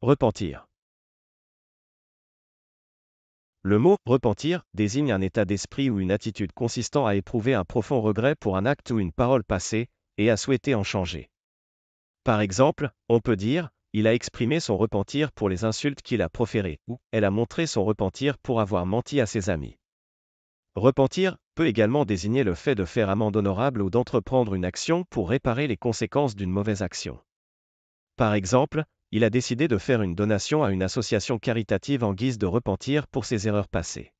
Repentir. Le mot repentir désigne un état d'esprit ou une attitude consistant à éprouver un profond regret pour un acte ou une parole passée, et à souhaiter en changer. Par exemple, on peut dire, il a exprimé son repentir pour les insultes qu'il a proférées, ou elle a montré son repentir pour avoir menti à ses amis. Repentir peut également désigner le fait de faire amende honorable ou d'entreprendre une action pour réparer les conséquences d'une mauvaise action. Par exemple, il a décidé de faire une donation à une association caritative en guise de repentir pour ses erreurs passées.